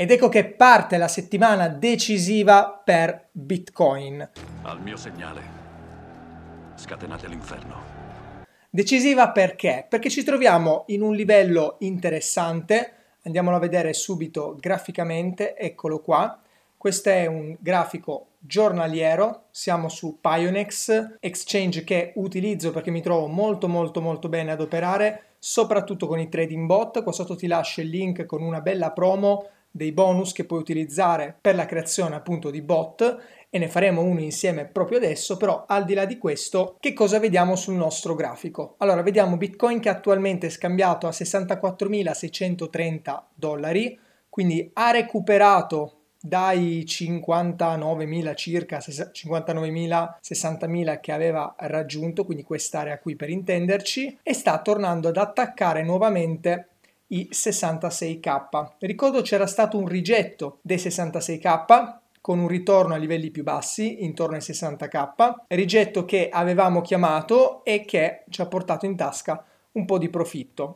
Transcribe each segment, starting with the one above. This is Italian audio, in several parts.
Ed ecco che parte la settimana decisiva per Bitcoin. Al mio segnale, scatenate l'inferno. Decisiva perché? Perché ci troviamo in un livello interessante, andiamolo a vedere subito graficamente, eccolo qua. Questo è un grafico giornaliero, siamo su Pionex, exchange che utilizzo perché mi trovo molto molto molto bene ad operare, soprattutto con i trading bot, qua sotto ti lascio il link con una bella promo dei bonus che puoi utilizzare per la creazione appunto di bot e ne faremo uno insieme proprio adesso, però al di là di questo che cosa vediamo sul nostro grafico? Allora vediamo Bitcoin che attualmente è scambiato a 64.630 dollari, quindi ha recuperato dai 59.000 circa, 59.000, 60.000 che aveva raggiunto, quindi quest'area qui per intenderci, e sta tornando ad attaccare nuovamente i 66k. Ricordo c'era stato un rigetto dei 66k con un ritorno a livelli più bassi, intorno ai 60k, rigetto che avevamo chiamato e che ci ha portato in tasca un po' di profitto.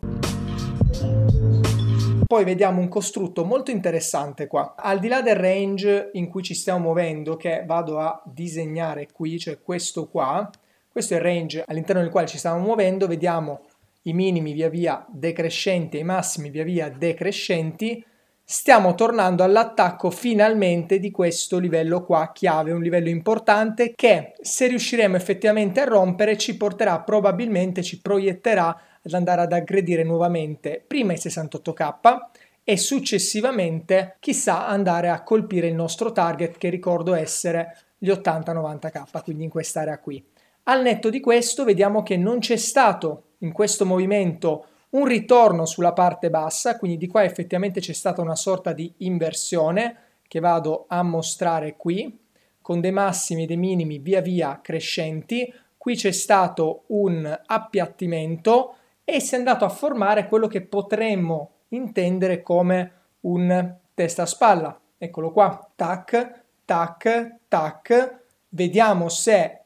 Poi vediamo un costrutto molto interessante qua. Al di là del range in cui ci stiamo muovendo, che vado a disegnare qui, cioè questo qua, questo è il range all'interno del quale ci stiamo muovendo, vediamo i minimi via via decrescenti e i massimi via via decrescenti, stiamo tornando all'attacco finalmente di questo livello qua chiave, un livello importante che se riusciremo effettivamente a rompere ci porterà probabilmente, ci proietterà ad andare ad aggredire nuovamente prima i 68k e successivamente chissà andare a colpire il nostro target che ricordo essere gli 80-90k, quindi in quest'area qui. Al netto di questo vediamo che non c'è stato in questo movimento un ritorno sulla parte bassa, quindi di qua effettivamente c'è stata una sorta di inversione che vado a mostrare qui, con dei massimi e dei minimi via via crescenti, qui c'è stato un appiattimento e si è andato a formare quello che potremmo intendere come un testa a spalla. Eccolo qua, tac, tac, tac, vediamo se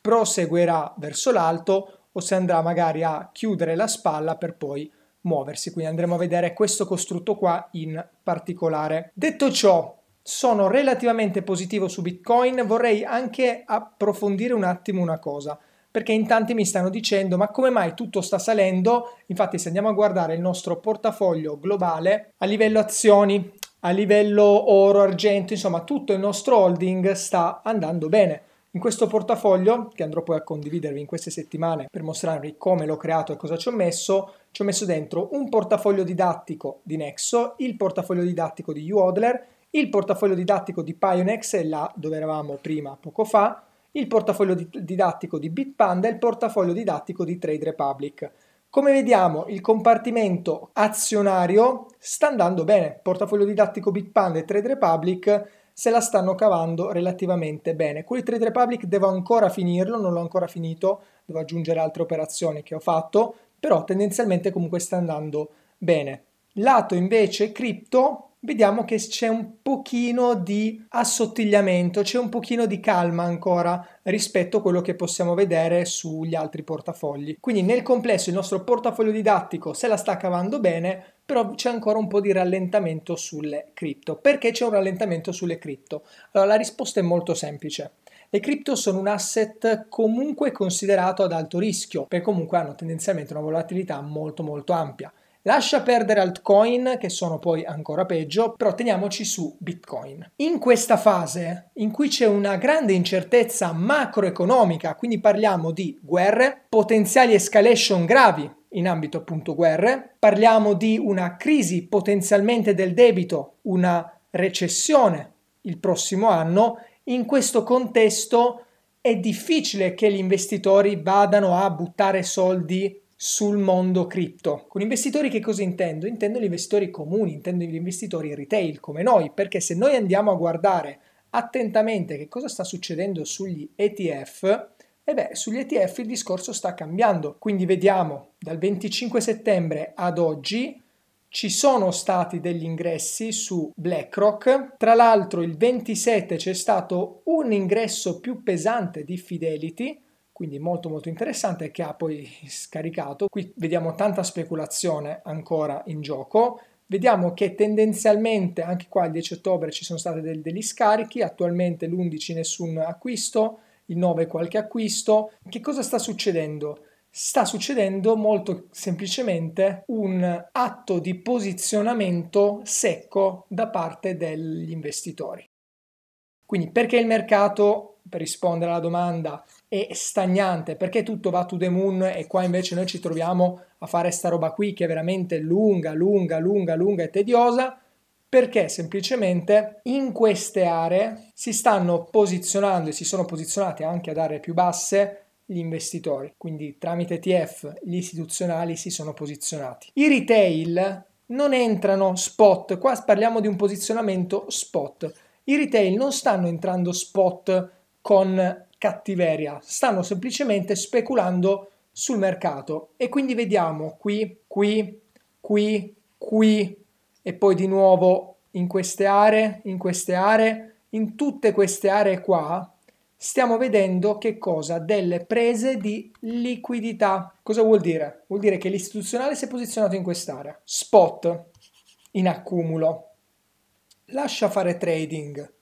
proseguirà verso l'alto o se andrà magari a chiudere la spalla per poi muoversi. Quindi andremo a vedere questo costrutto qua in particolare. Detto ciò, sono relativamente positivo su Bitcoin, vorrei anche approfondire un attimo una cosa perché in tanti mi stanno dicendo ma come mai tutto sta salendo? Infatti se andiamo a guardare il nostro portafoglio globale a livello azioni, a livello oro, argento, insomma tutto il nostro holding sta andando bene. In questo portafoglio, che andrò poi a condividervi in queste settimane per mostrarvi come l'ho creato e cosa ci ho messo, ci ho messo dentro un portafoglio didattico di Nexo, il portafoglio didattico di UODLER, il portafoglio didattico di Pionex, è là dove eravamo prima poco fa, il portafoglio didattico di Bitpanda e il portafoglio didattico di Trade Republic. Come vediamo il compartimento azionario sta andando bene, portafoglio didattico Bitpanda e Trade Republic se la stanno cavando relativamente bene. Con i Trade Republic devo ancora finirlo, non l'ho ancora finito, devo aggiungere altre operazioni che ho fatto, però tendenzialmente comunque sta andando bene. Lato invece cripto, vediamo che c'è un pochino di assottigliamento, c'è un pochino di calma ancora rispetto a quello che possiamo vedere sugli altri portafogli. Quindi nel complesso il nostro portafoglio didattico se la sta cavando bene, però c'è ancora un po' di rallentamento sulle cripto. Perché c'è un rallentamento sulle cripto? Allora la risposta è molto semplice. Le cripto sono un asset comunque considerato ad alto rischio, perché comunque hanno tendenzialmente una volatilità molto molto ampia. Lascia perdere altcoin, che sono poi ancora peggio, però teniamoci su Bitcoin. In questa fase, in cui c'è una grande incertezza macroeconomica, quindi parliamo di guerre, potenziali escalation gravi in ambito appunto guerre, parliamo di una crisi potenzialmente del debito, una recessione il prossimo anno, in questo contesto è difficile che gli investitori vadano a buttare soldi sul mondo cripto. Con investitori che cosa intendo? Intendo gli investitori comuni, intendo gli investitori retail come noi, perché se noi andiamo a guardare attentamente che cosa sta succedendo sugli ETF, e eh beh, sugli ETF il discorso sta cambiando. Quindi vediamo dal 25 settembre ad oggi ci sono stati degli ingressi su BlackRock, tra l'altro il 27 c'è stato un ingresso più pesante di Fidelity, quindi molto molto interessante che ha poi scaricato. Qui vediamo tanta speculazione ancora in gioco, vediamo che tendenzialmente anche qua il 10 ottobre ci sono stati del, degli scarichi, attualmente l'11 nessun acquisto, il 9 qualche acquisto. Che cosa sta succedendo? Sta succedendo molto semplicemente un atto di posizionamento secco da parte degli investitori. Quindi perché il mercato per rispondere alla domanda è stagnante perché tutto va to the moon e qua invece noi ci troviamo a fare sta roba qui che è veramente lunga, lunga, lunga, lunga e tediosa perché semplicemente in queste aree si stanno posizionando e si sono posizionati anche ad aree più basse gli investitori, quindi tramite ETF gli istituzionali si sono posizionati. I retail non entrano spot, qua parliamo di un posizionamento spot. I retail non stanno entrando spot con cattiveria, stanno semplicemente speculando sul mercato e quindi vediamo qui, qui, qui, qui e poi di nuovo in queste aree, in queste aree, in tutte queste aree qua stiamo vedendo che cosa? Delle prese di liquidità. Cosa vuol dire? Vuol dire che l'istituzionale si è posizionato in quest'area. Spot in accumulo. Lascia fare trading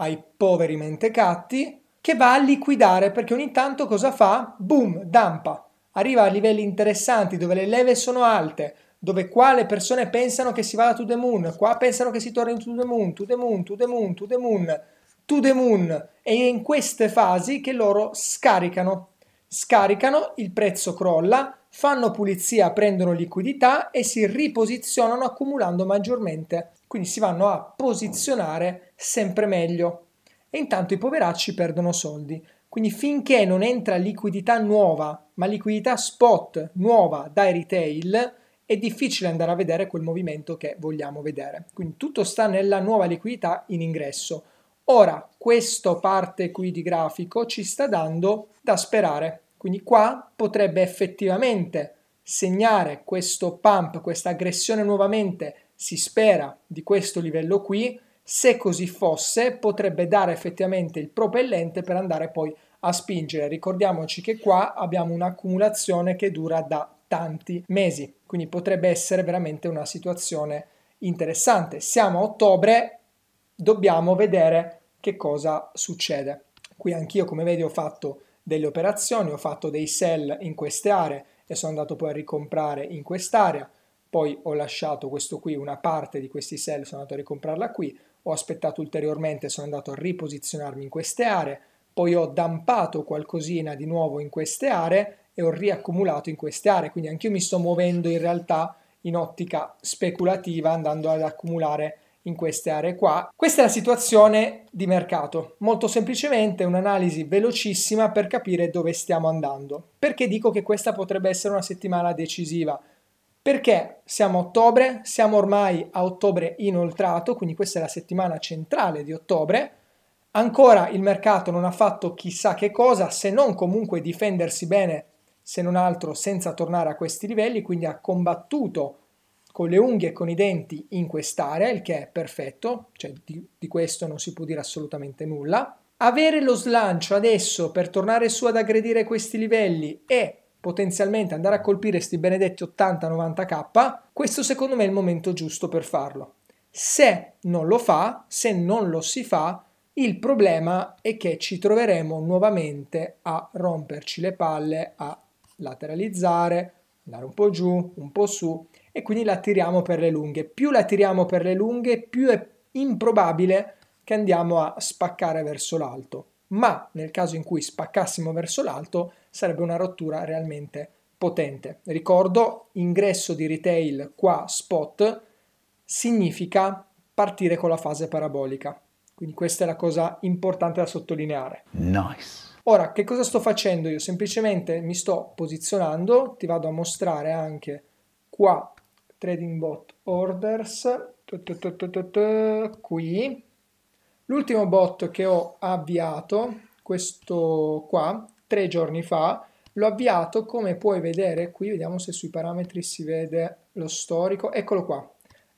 ai poveri mentecatti, che va a liquidare perché ogni tanto cosa fa? Boom, dampa. Arriva a livelli interessanti dove le leve sono alte, dove qua le persone pensano che si vada to the moon, qua pensano che si torni to the moon, to the moon, to the moon, to the moon, to the moon. E in queste fasi che loro scaricano. Scaricano, il prezzo crolla, fanno pulizia, prendono liquidità e si riposizionano accumulando maggiormente. Quindi si vanno a posizionare sempre meglio. E intanto i poveracci perdono soldi. Quindi finché non entra liquidità nuova, ma liquidità spot nuova dai retail, è difficile andare a vedere quel movimento che vogliamo vedere. Quindi tutto sta nella nuova liquidità in ingresso. Ora, questa parte qui di grafico ci sta dando da sperare. Quindi qua potrebbe effettivamente segnare questo pump, questa aggressione nuovamente, si spera, di questo livello qui, se così fosse, potrebbe dare effettivamente il propellente per andare poi a spingere. Ricordiamoci che qua abbiamo un'accumulazione che dura da tanti mesi, quindi potrebbe essere veramente una situazione interessante. Siamo a ottobre, dobbiamo vedere che cosa succede. Qui anch'io, come vedi, ho fatto delle operazioni, ho fatto dei sell in queste aree e sono andato poi a ricomprare in quest'area, poi ho lasciato questo qui, una parte di questi sell sono andato a ricomprarla qui, ho aspettato ulteriormente, sono andato a riposizionarmi in queste aree, poi ho dampato qualcosina di nuovo in queste aree e ho riaccumulato in queste aree, quindi anch'io mi sto muovendo in realtà in ottica speculativa andando ad accumulare in queste aree qua. Questa è la situazione di mercato, molto semplicemente un'analisi velocissima per capire dove stiamo andando. Perché dico che questa potrebbe essere una settimana decisiva? perché siamo a ottobre, siamo ormai a ottobre inoltrato, quindi questa è la settimana centrale di ottobre, ancora il mercato non ha fatto chissà che cosa se non comunque difendersi bene, se non altro senza tornare a questi livelli, quindi ha combattuto con le unghie e con i denti in quest'area, il che è perfetto, cioè di, di questo non si può dire assolutamente nulla. Avere lo slancio adesso per tornare su ad aggredire questi livelli e potenzialmente andare a colpire questi benedetti 80-90k, questo secondo me è il momento giusto per farlo. Se non lo fa, se non lo si fa, il problema è che ci troveremo nuovamente a romperci le palle, a lateralizzare, andare un po' giù, un po' su e quindi la tiriamo per le lunghe. Più la tiriamo per le lunghe, più è improbabile che andiamo a spaccare verso l'alto ma nel caso in cui spaccassimo verso l'alto sarebbe una rottura realmente potente. Ricordo, ingresso di retail qua spot significa partire con la fase parabolica. Quindi questa è la cosa importante da sottolineare. Nice. Ora, che cosa sto facendo io? Semplicemente mi sto posizionando, ti vado a mostrare anche qua trading bot orders, qui L'ultimo bot che ho avviato, questo qua, tre giorni fa, l'ho avviato come puoi vedere qui, vediamo se sui parametri si vede lo storico, eccolo qua.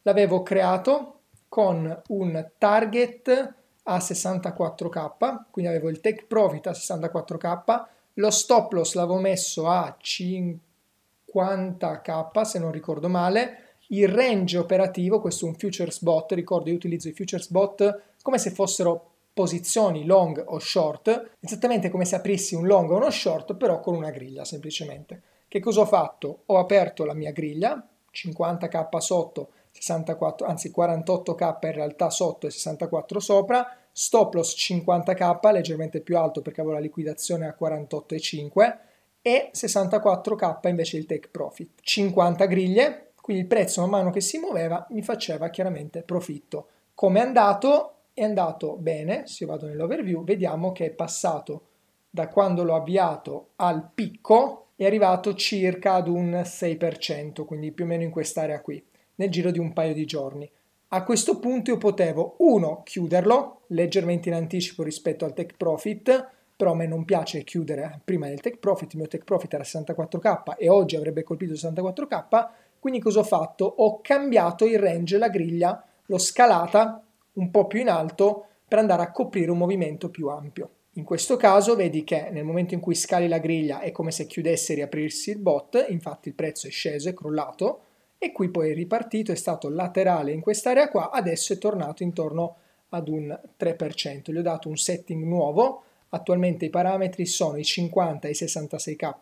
L'avevo creato con un target a 64k, quindi avevo il take profit a 64k, lo stop loss l'avevo messo a 50k se non ricordo male, il range operativo, questo è un futures bot, ricordo io utilizzo i futures bot come se fossero posizioni long o short, esattamente come se aprissi un long o uno short, però con una griglia semplicemente. Che cosa ho fatto? Ho aperto la mia griglia, 50k sotto, 64, anzi 48k in realtà sotto e 64 sopra, stop loss 50k, leggermente più alto perché avevo la liquidazione a 48,5 e 64k invece il take profit. 50 griglie, quindi il prezzo man mano che si muoveva mi faceva chiaramente profitto. Come è andato? è andato bene, se vado nell'overview vediamo che è passato da quando l'ho avviato al picco è arrivato circa ad un 6%, quindi più o meno in quest'area qui, nel giro di un paio di giorni. A questo punto io potevo, uno, chiuderlo leggermente in anticipo rispetto al Tech profit, però a me non piace chiudere eh, prima del Tech profit, il mio Tech profit era 64k e oggi avrebbe colpito 64k, quindi cosa ho fatto? Ho cambiato il range, la griglia, l'ho scalata un po' più in alto per andare a coprire un movimento più ampio. In questo caso vedi che nel momento in cui scali la griglia è come se chiudesse e riaprirsi il bot, infatti il prezzo è sceso, è crollato, e qui poi è ripartito, è stato laterale in quest'area qua, adesso è tornato intorno ad un 3%. Gli ho dato un setting nuovo, attualmente i parametri sono i 50 e i 66k,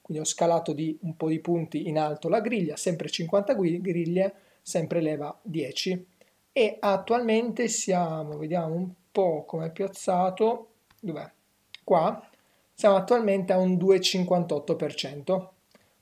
quindi ho scalato di un po' di punti in alto la griglia, sempre 50 griglie, sempre leva 10 e attualmente siamo, vediamo un po' come è piazzato, dov'è? Qua, siamo attualmente a un 2,58%,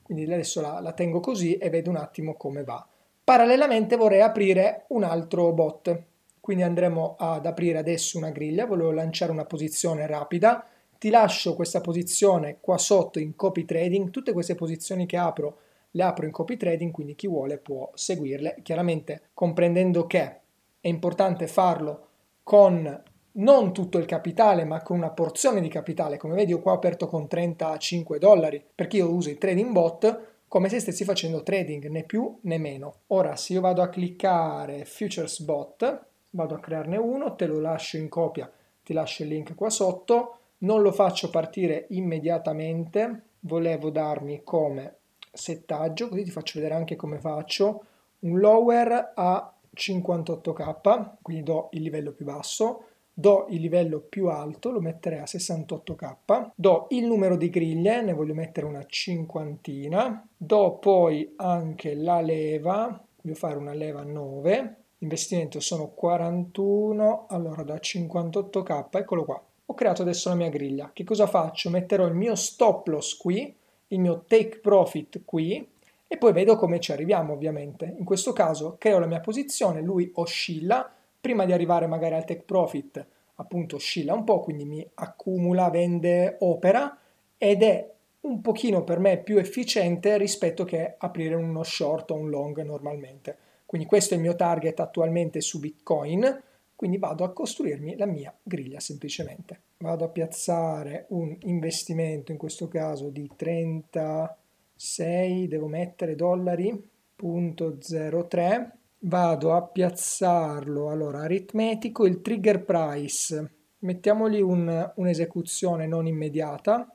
quindi adesso la, la tengo così e vedo un attimo come va. Parallelamente vorrei aprire un altro bot, quindi andremo ad aprire adesso una griglia, volevo lanciare una posizione rapida, ti lascio questa posizione qua sotto in copy trading, tutte queste posizioni che apro le apro in copy trading, quindi chi vuole può seguirle, chiaramente comprendendo che è importante farlo con non tutto il capitale, ma con una porzione di capitale. Come vedi, io qua ho aperto con 35 dollari perché io uso i trading bot come se stessi facendo trading, né più né meno. Ora, se io vado a cliccare Futures Bot, vado a crearne uno, te lo lascio in copia, ti lascio il link qua sotto. Non lo faccio partire immediatamente, volevo darmi come settaggio, così ti faccio vedere anche come faccio un lower a 58k, quindi do il livello più basso, do il livello più alto, lo metterei a 68k, do il numero di griglie, ne voglio mettere una cinquantina, do poi anche la leva, voglio fare una leva 9, investimento sono 41, allora da 58k, eccolo qua. Ho creato adesso la mia griglia. Che cosa faccio? Metterò il mio stop loss qui, il mio take profit qui, e poi vedo come ci arriviamo ovviamente. In questo caso creo la mia posizione, lui oscilla, prima di arrivare magari al take profit appunto oscilla un po', quindi mi accumula, vende, opera ed è un pochino per me più efficiente rispetto che aprire uno short o un long normalmente. Quindi questo è il mio target attualmente su Bitcoin, quindi vado a costruirmi la mia griglia semplicemente. Vado a piazzare un investimento in questo caso di 30 6 devo mettere dollari punto 03 vado a piazzarlo allora aritmetico il trigger price mettiamogli un'esecuzione non immediata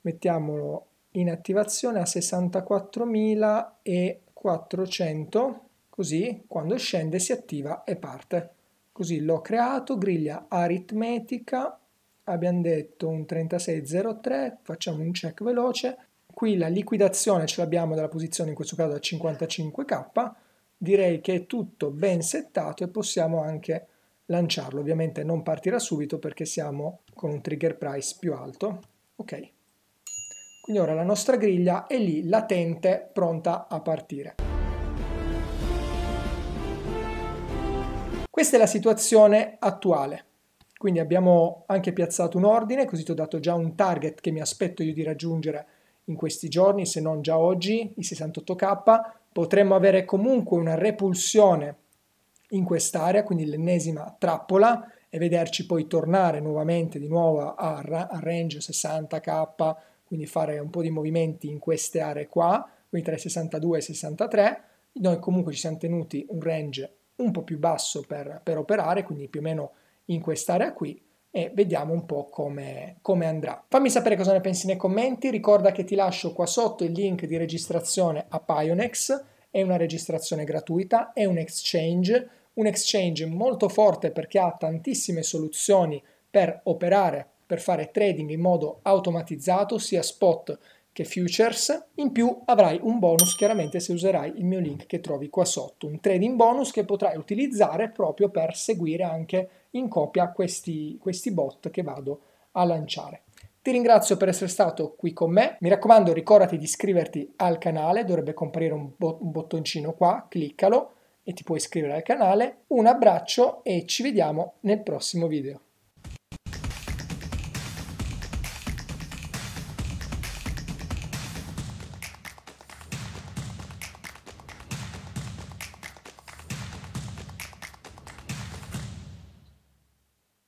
mettiamolo in attivazione a 64.400 così quando scende si attiva e parte così l'ho creato griglia aritmetica abbiamo detto un 3603 facciamo un check veloce qui la liquidazione ce l'abbiamo dalla posizione in questo caso a 55k, direi che è tutto ben settato e possiamo anche lanciarlo, ovviamente non partirà subito perché siamo con un trigger price più alto, ok. Quindi ora la nostra griglia è lì latente, pronta a partire. Questa è la situazione attuale. Quindi abbiamo anche piazzato un ordine, così ti ho dato già un target che mi aspetto io di raggiungere in questi giorni, se non già oggi, i 68K, potremmo avere comunque una repulsione in quest'area, quindi l'ennesima trappola, e vederci poi tornare nuovamente di nuovo a, a range 60K, quindi fare un po' di movimenti in queste aree qua, quindi tra i 62 e i 63. Noi comunque ci siamo tenuti un range un po' più basso per, per operare, quindi più o meno in quest'area qui, e vediamo un po' come, come, andrà. Fammi sapere cosa ne pensi nei commenti, ricorda che ti lascio qua sotto il link di registrazione a Pionex, è una registrazione gratuita, è un exchange, un exchange molto forte perché ha tantissime soluzioni per operare, per fare trading in modo automatizzato, sia spot che futures, in più avrai un bonus chiaramente se userai il mio link che trovi qua sotto, un trading bonus che potrai utilizzare proprio per seguire anche in copia questi, questi bot che vado a lanciare. Ti ringrazio per essere stato qui con me, mi raccomando ricordati di iscriverti al canale, dovrebbe comparire un, bo un bottoncino qua, cliccalo e ti puoi iscrivere al canale. Un abbraccio e ci vediamo nel prossimo video.